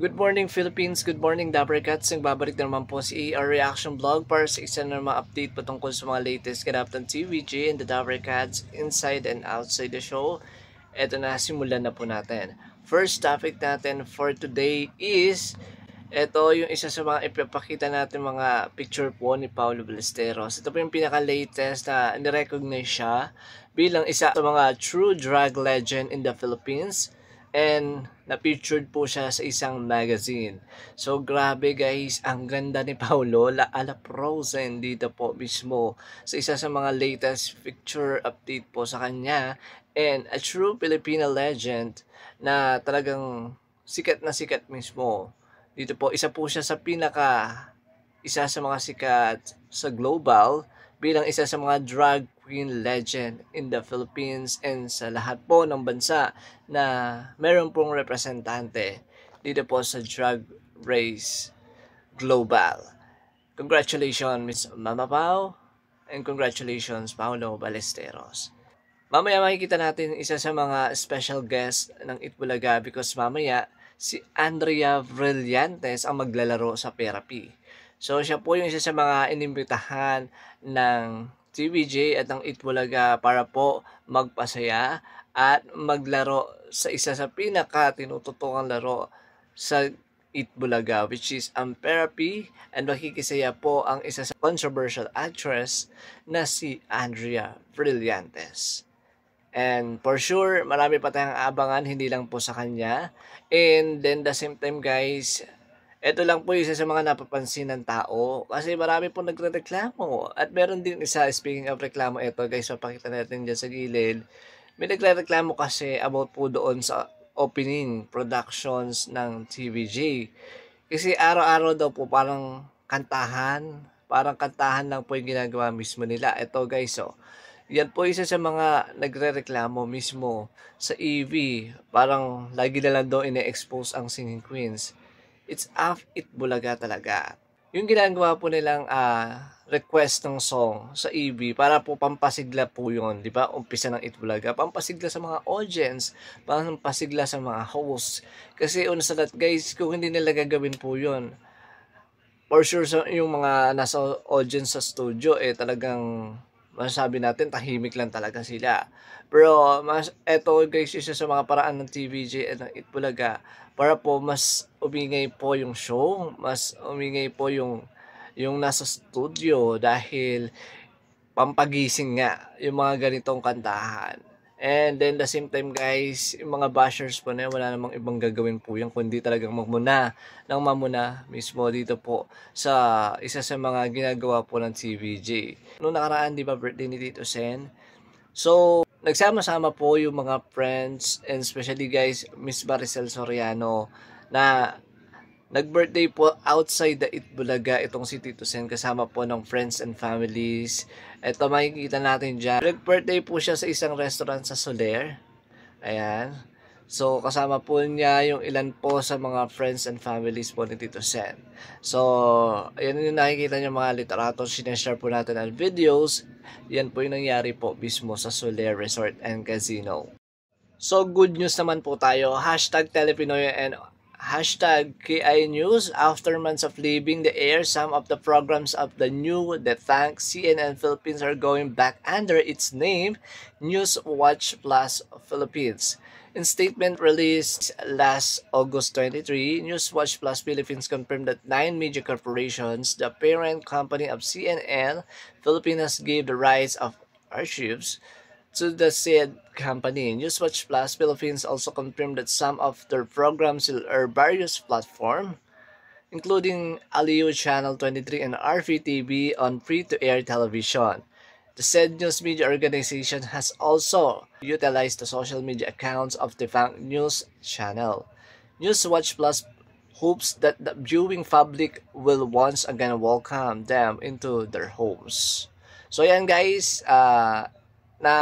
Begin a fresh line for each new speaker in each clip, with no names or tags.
Good morning Philippines, good morning Cats Dabbercats. Nagbabalik na naman po si AR Reaction Vlog para sa isa na naman update patungkol sa mga latest ganap ng TVG and the Cats inside and outside the show. Eto na, simulan na po natin. First topic natin for today is ito yung isa sa mga ipapakita natin mga picture po ni Paolo Ballesteros. Ito po yung pinaka-latest na nirecognize siya bilang isa sa mga true drag legend in the Philippines and na-featured po siya sa isang magazine. So, grabe guys, ang ganda ni Paolo La Ala ah, Frozen dito po mismo sa isa sa mga latest picture update po sa kanya and a true Filipina legend na talagang sikat na sikat mismo. Dito po, isa po siya sa pinaka isa sa mga sikat sa global bilang isa sa mga drag Green Legend in the Philippines and sa lahat po ng bansa na meron pong representante dito po sa Drug Race Global. Congratulations Ms. Mama Pao and congratulations Paolo Balesteros. Mamaya makikita natin isa sa mga special guest ng Itbulaga because mamaya si Andrea Brillantes ang maglalaro sa therapy. So siya po yung isa sa mga inimbitahan ng TVJ at ng Itbulaga para po magpasaya at maglaro sa isa sa pinaka tinututukan laro sa Itbulaga which is therapy and makikisaya po ang isa sa controversial actress na si Andrea Brillantes. And for sure, marami pa tayong abangan, hindi lang po sa kanya. And then the same time guys, ito lang po isa sa mga napapansin ng tao kasi marami po nagre-reklamo. At meron din isa, speaking of reklamo, ito guys, mapakita natin dyan sa gilid. May nagre-reklamo kasi about po doon sa opening productions ng TVJ. Kasi araw-araw daw po parang kantahan, parang kantahan lang po yung ginagawa mismo nila. Ito guys, oh. Yan po isa sa mga nagre-reklamo mismo sa EV. Parang lagi na lang daw ine-expose ang singing queens. It's Af It Bulaga talaga. Yung ginagawa po nilang uh, request ng song sa EB para po pampasigla po yon, di ba? Umpisa ng It Bulaga, pampasigla sa mga audience, pampasigla sa mga hosts. Kasi una sa lahat guys, kung hindi nila gagawin po yon, for sure sa yung mga nasa audience sa studio eh talagang masasabi natin tahimik lang talaga sila. Pero mas eto guys isa sa mga paraan ng TVJ at ng Itbulaga para po mas umingay po yung show, mas umingay po yung yung nasa studio dahil pampagising nga yung mga ganitong kantahan. And then the same time guys, yung mga bashers po na yan, wala namang ibang gagawin po yan kundi talagang magmuna ng mamuna mismo dito po sa isa sa mga ginagawa po ng CBJ. Noong nakaraan, di ba birthday ni Tito Sen? So, nagsama-sama po yung mga friends and especially guys, Miss Maricel Soriano na nag-birthday po outside the Itbulaga itong si Tito Sen kasama po ng friends and families ito makikita natin dyan. Nag-birthday po siya sa isang restaurant sa Soler. Ayan. So, kasama po niya yung ilan po sa mga friends and families po ni Tito Sen. So, ayan yung nakikita niyo mga literato. Sineshare po natin ang videos. Yan po yung nangyari po mismo sa Soler Resort and Casino. So, good news naman po tayo. Hashtag Telepinoy and Hashtag KI News, after months of leaving the air, some of the programs of the new, the thank CNN Philippines are going back under its name, News Watch Plus Philippines. In statement released last August 23, Newswatch Plus Philippines confirmed that nine major corporations, the parent company of CNN Philippines, gave the rights of archives to the said company. Newswatch Plus Philippines also confirmed that some of their programs will air various platforms, including Aliyu Channel 23 and RVTV on free-to-air television. The said news media organization has also utilized the social media accounts of the Bank News Channel. Newswatch Plus hopes that the viewing public will once again welcome them into their homes. So yan guys, uh, na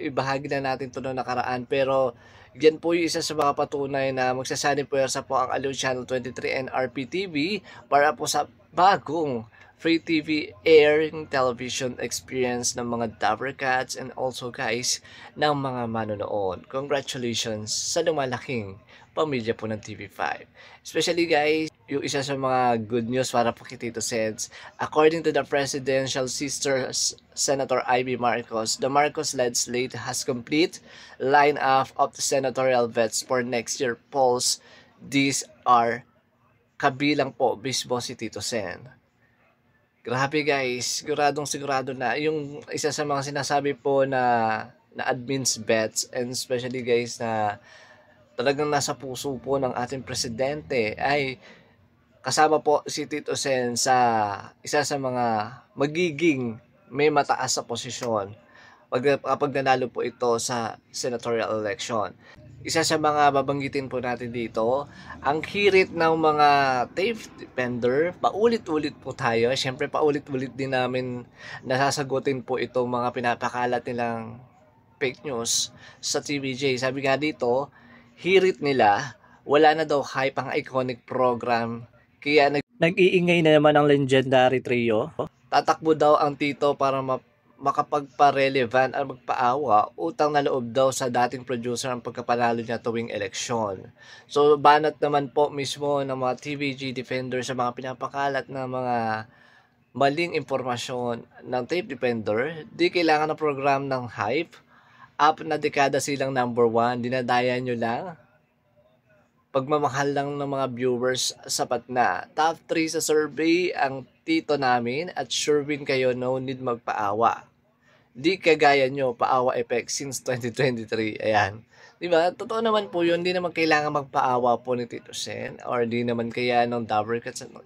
ibahagi na natin to noong nakaraan pero yan po yung isa sa mga patunay na magsasanib sa po ang Aliw Channel 23 and RPTV para po sa bagong free TV airing television experience ng mga Dabber Cats and also guys ng mga manonood. Congratulations sa lumalaking pamilya po ng TV5. Especially guys, yung isa sa mga good news para po kay Tito Seds, according to the presidential sister Senator Ivy Marcos, the Marcos-led slate has complete line-up of the senatorial vets for next year polls. These are kabilang po bisbo si Tito Sen. Grabe guys, siguradong sigurado na yung isa sa mga sinasabi po na na admins bets and especially guys na talagang nasa puso po ng ating presidente ay kasama po si Tito Sen sa isa sa mga magiging may mataas sa posisyon pag, kapag nanalo po ito sa senatorial election. Isa sa mga babanggitin po natin dito, ang hirit ng mga tape defender, paulit-ulit po tayo. Siyempre, paulit-ulit din namin nasasagutin po itong mga pinapakalat nilang fake news sa TVJ. Sabi nga dito, hirit nila, wala na daw hype ang iconic program. Kaya nag- nag-iingay na naman ang legendary trio. Tatakbo daw ang tito para ma- makapagpa-relevant at magpaawa, utang na loob daw sa dating producer ang pagkapanalo niya tuwing eleksyon. So, banat naman po mismo ng mga TVG defender sa mga pinapakalat na mga maling impormasyon ng tape defender, di kailangan ng program ng hype Up na dekada silang number one. Dinadaya nyo lang. Pagmamahal lang ng mga viewers, sapat na. Top 3 sa survey ang tito namin at sure win kayo no need magpaawa. Di kagaya nyo, paawa effect since 2023. Ayan. Di ba? Totoo naman po yun. Di naman kailangan magpaawa po ni Tito Sen. Or di naman kaya ng double Cats at ng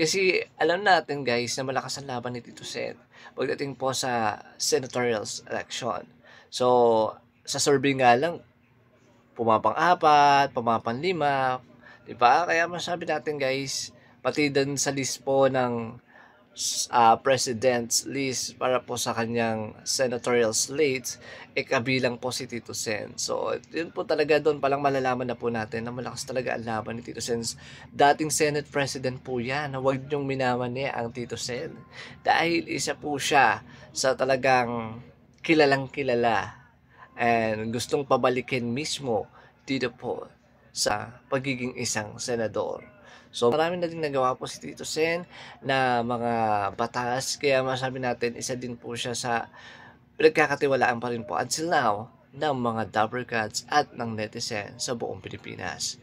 Kasi alam natin guys na malakas ang laban ni Tito Sen pagdating po sa senatorial election. So, sa survey nga lang, pumapang-apat, pumapang-lima, di ba? Kaya masabi natin guys, pati dun sa list po ng uh, President's list para po sa kanyang senatorial slate, ikabilang eh, po si Tito Sen. So, yun po talaga doon palang malalaman na po natin na malakas talaga ang laban ni Tito Sen. Dating Senate President po yan, na huwag niyong minamani ang Tito Sen. Dahil isa po siya sa talagang kilalang kilala and gustong pabalikin mismo dito po sa pagiging isang senador. So marami na din nagawa po si Tito Sen na mga batas kaya masabi natin isa din po siya sa pinagkakatiwalaan pa rin po until now ng mga Dabbercats at ng netizen sa buong Pilipinas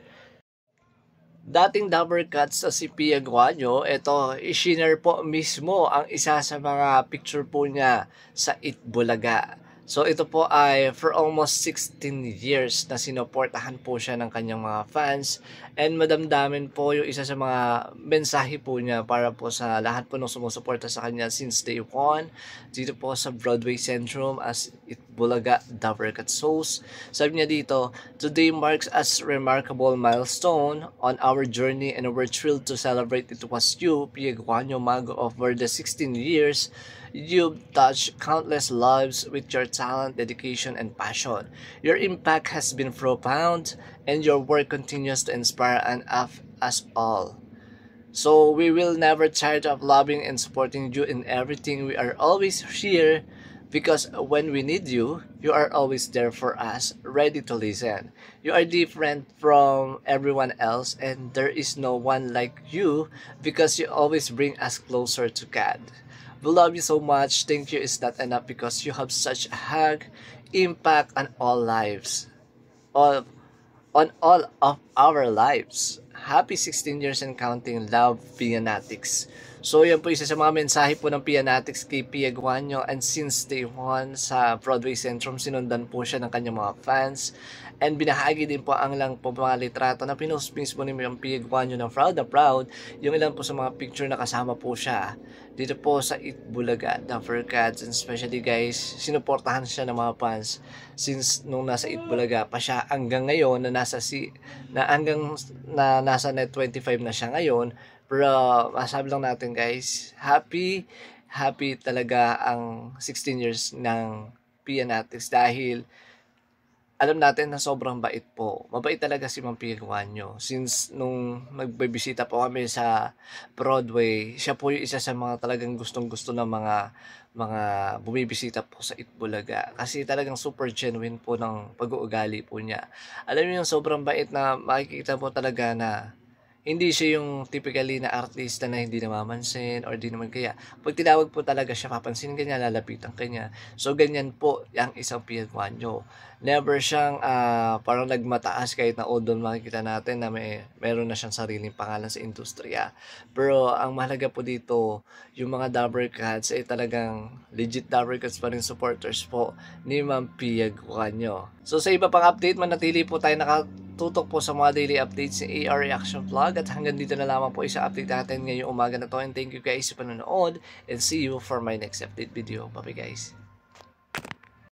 dating number cut sa si Pia Guanyo, ito, isinare po mismo ang isa sa mga picture po niya sa Itbulaga. So ito po ay for almost 16 years na sinuportahan po siya ng kanyang mga fans and madamdamin po yung isa sa mga mensahe po niya para po sa lahat po ng sumusuporta sa kanya since day one dito po sa Broadway Centrum as it Bulaga Davarkat Souls. Sabi niya dito, Today marks a remarkable milestone on our journey and we're thrilled to celebrate it was you, Pieguanyo Mago of over the 16 years. You've touched countless lives with your talent, dedication, and passion. Your impact has been profound, and your work continues to inspire and uplift us all. So we will never tire of loving and supporting you in everything. We are always here because when we need you, you are always there for us, ready to listen. You are different from everyone else and there is no one like you because you always bring us closer to God. We love you so much. Thank you is not enough because you have such a hug, impact on all lives. All, on all of our lives. Happy 16 years and counting love, Vianatics. So yan po isa sa mga mensahe po ng Pianatics kay Pia Guanyo and since day one sa Broadway Centrum sinundan po siya ng kanyang mga fans and binahagi din po ang lang po mga litrato na pinost mismo ni Mayang Pia Guanyo ng Proud na Proud yung ilan po sa mga picture na kasama po siya dito po sa Itbulaga the Furcats and especially guys sinuportahan siya ng mga fans since nung nasa Itbulaga pa siya hanggang ngayon na nasa si na hanggang na nasa net 25 na siya ngayon pero masabi lang natin guys, happy, happy talaga ang 16 years ng Pia Natics dahil alam natin na sobrang bait po. Mabait talaga si Ma'am Pilwanyo. Since nung nagbibisita po kami sa Broadway, siya po yung isa sa mga talagang gustong-gusto ng mga mga bumibisita po sa Itbulaga. Kasi talagang super genuine po ng pag-uugali po niya. Alam niyo yung sobrang bait na makikita po talaga na hindi siya yung typically na artista na hindi namamansin or di naman kaya. Pag tinawag po talaga siya, papansin kanya, lalapitan kanya. So, ganyan po ang isang Pierre Guanyo never siyang uh, parang nagmataas kahit na old makikita natin na may meron na siyang sariling pangalan sa industriya. Pero ang mahalaga po dito, yung mga Cats ay talagang legit Cats pa rin supporters po ni Ma'am Pia Guanyo. So sa iba pang update, manatili po tayo nakatutok po sa mga daily updates ni AR Reaction Vlog at hanggang dito na lamang po isang update natin ngayong umaga na to and thank you guys sa panonood and see you for my next update video. Bye guys!